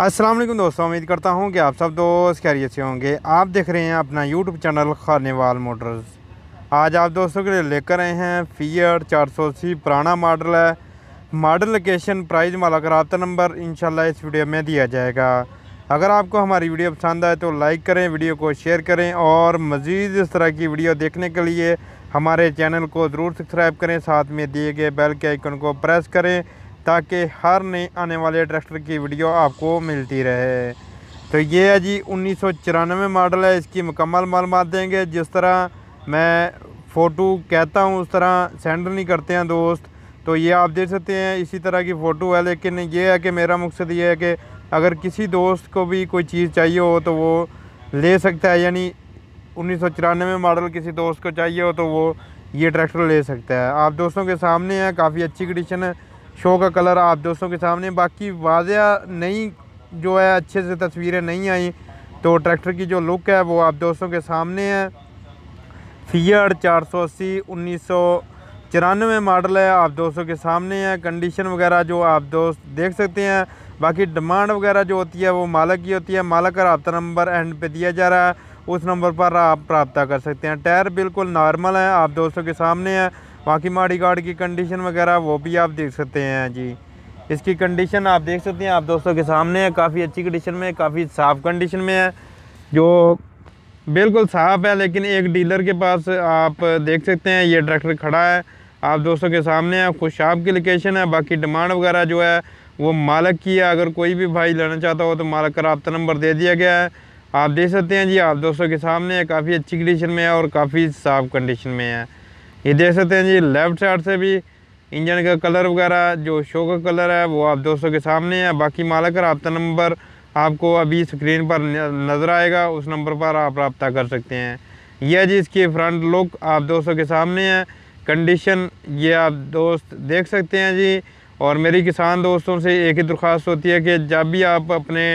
अस्सलाम वालेकुम दोस्तों उम्मीद करता हूँ कि आप सब दोस्त खैरियत से होंगे आप देख रहे हैं अपना यूट्यूब चैनल खानेवाल मोटर्स आज आप दोस्तों के लिए लेकर आए हैं फीयर चार सौ सी पुराना मॉडल है मॉडल लोकेशन प्राइस माला का रबता नंबर इंशाल्लाह इस वीडियो में दिया जाएगा अगर आपको हमारी वीडियो पसंद आए तो लाइक करें वीडियो को शेयर करें और मज़ीद इस तरह की वीडियो देखने के लिए हमारे चैनल को ज़रूर सब्सक्राइब करें साथ में दिए गए बेल के आइकन को प्रेस करें ताकि हर नए आने वाले ट्रैक्टर की वीडियो आपको मिलती रहे तो ये है जी उन्नीस मॉडल है इसकी मुकम्मल मालूम देंगे जिस तरह मैं फ़ोटो कहता हूँ उस तरह सेंड नहीं करते हैं दोस्त तो ये आप देख सकते हैं इसी तरह की फ़ोटो है लेकिन ये है कि मेरा मकसद ये है कि अगर किसी दोस्त को भी कोई चीज़ चाहिए हो तो वो ले सकता है यानी उन्नीस मॉडल किसी दोस्त को चाहिए हो तो वो ये ट्रैक्टर ले सकता है आप दोस्तों के सामने हैं काफ़ी अच्छी कंडीशन है शो का कलर आप दोस्तों के सामने बाकी वाजह नहीं जो है अच्छे से तस्वीरें नहीं आई तो ट्रैक्टर की जो लुक है वो आप दोस्तों के सामने है फीयर चार सौ अस्सी उन्नीस सौ चौरानवे मॉडल है आप दोस्तों के सामने है कंडीशन वगैरह जो आप दोस्त देख सकते हैं बाकी डिमांड वगैरह जो होती है वो मालक की होती है मालक का रबता नंबर एंड पे दिया जा रहा है उस नंबर पर आप प्राप्त कर सकते हैं टायर बिल्कुल नॉर्मल है आप दोस्तों के सामने है बाकी माड़ी गार्ड की कंडीशन वगैरह वो भी आप देख सकते हैं जी इसकी कंडीशन आप देख सकते हैं आप दोस्तों के सामने है काफ़ी अच्छी कंडीशन में काफ़ी साफ़ कंडीशन में है जो बिल्कुल साफ है लेकिन एक डीलर के पास आप देख सकते हैं ये ट्रैक्टर खड़ा है आप दोस्तों के सामने है खुश की लोकेशन है बाकी डिमांड वगैरह जो है वो मालक की है अगर कोई भी भाई लेना चाहता हो तो मालक का रबता नंबर दे दिया गया है आप देख सकते हैं जी आप दोस्तों के सामने है काफ़ी अच्छी कंडीशन में है और काफ़ी साफ कंडीशन में है ये देख सकते हैं जी लेफ़्ट साइड से भी इंजन का कलर वगैरह जो शो का कलर है वो आप दोस्तों के सामने है बाकी मालक रबता नंबर आपको अभी स्क्रीन पर नज़र आएगा उस नंबर पर आप रबता कर सकते हैं यह जी इसकी फ्रंट लुक आप दोस्तों के सामने है कंडीशन ये आप दोस्त देख सकते हैं जी और मेरी किसान दोस्तों से एक ही दरख्वास्त होती है कि जब भी आप अपने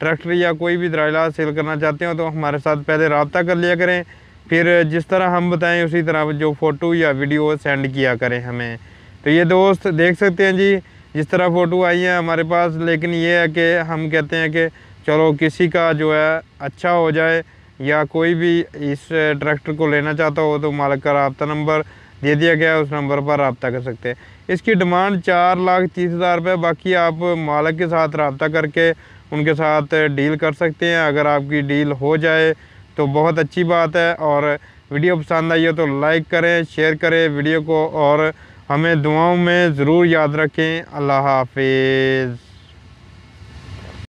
ट्रैक्टर या कोई भी दराला सेल करना चाहते हो तो हमारे साथ पहले रबता कर लिया करें फिर जिस तरह हम बताएं उसी तरह जो फ़ोटो या वीडियो सेंड किया करें हमें तो ये दोस्त देख सकते हैं जी जिस तरह फ़ोटो आई है हमारे पास लेकिन ये है कि हम कहते हैं कि चलो किसी का जो है अच्छा हो जाए या कोई भी इस ट्रैक्टर को लेना चाहता हो तो मालिक का रबता नंबर दे दिया गया है उस नंबर पर रबता कर सकते हैं इसकी डिमांड चार लाख तीस हज़ार रुपये बाकी आप मालिक के साथ रबता करके उनके साथ डील कर सकते हैं अगर आपकी डील हो जाए तो बहुत अच्छी बात है और वीडियो पसंद आई हो तो लाइक करें शेयर करें वीडियो को और हमें दुआओं में ज़रूर याद रखें अल्लाह हाफिज़